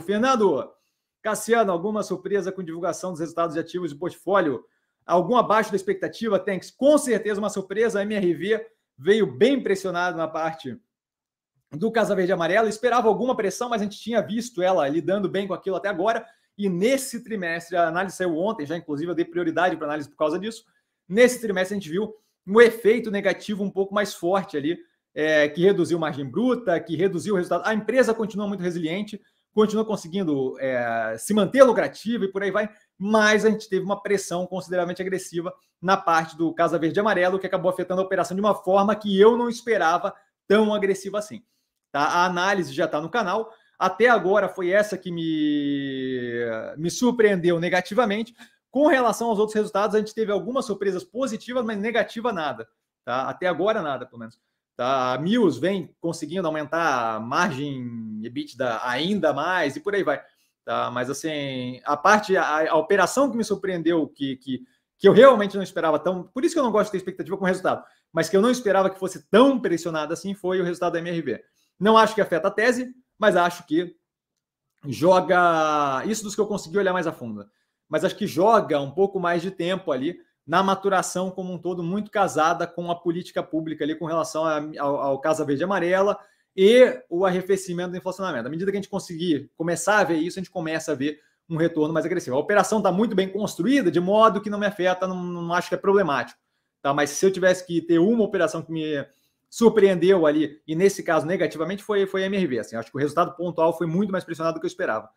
Fernando, Cassiano, alguma surpresa com divulgação dos resultados de ativos de portfólio? Algum abaixo da expectativa? Tanks, com certeza uma surpresa. A MRV veio bem pressionada na parte do Casa Verde Amarelo. Esperava alguma pressão, mas a gente tinha visto ela lidando bem com aquilo até agora. E nesse trimestre, a análise saiu ontem, já inclusive eu dei prioridade para análise por causa disso. Nesse trimestre, a gente viu um efeito negativo um pouco mais forte ali, é, que reduziu margem bruta, que reduziu o resultado. A empresa continua muito resiliente, continua conseguindo é, se manter lucrativo e por aí vai, mas a gente teve uma pressão consideravelmente agressiva na parte do Casa Verde e Amarelo, que acabou afetando a operação de uma forma que eu não esperava tão agressiva assim. Tá? A análise já está no canal. Até agora foi essa que me, me surpreendeu negativamente. Com relação aos outros resultados, a gente teve algumas surpresas positivas, mas negativa nada. Tá? Até agora nada, pelo menos. Tá? A Mills vem conseguindo aumentar a margem em EBITDA ainda mais e por aí vai. Tá? Mas assim, a parte, a, a operação que me surpreendeu, que, que, que eu realmente não esperava tão. Por isso que eu não gosto de ter expectativa com resultado, mas que eu não esperava que fosse tão pressionada assim, foi o resultado da MRV. Não acho que afeta a tese, mas acho que joga. Isso dos que eu consegui olhar mais a fundo. Mas acho que joga um pouco mais de tempo ali na maturação como um todo, muito casada com a política pública ali com relação ao, ao Casa Verde e Amarela e o arrefecimento do inflacionamento. À medida que a gente conseguir começar a ver isso, a gente começa a ver um retorno mais agressivo. A operação está muito bem construída, de modo que não me afeta, não, não acho que é problemático. Tá? Mas se eu tivesse que ter uma operação que me surpreendeu ali, e nesse caso negativamente, foi, foi a MRV. Assim, acho que o resultado pontual foi muito mais pressionado do que eu esperava.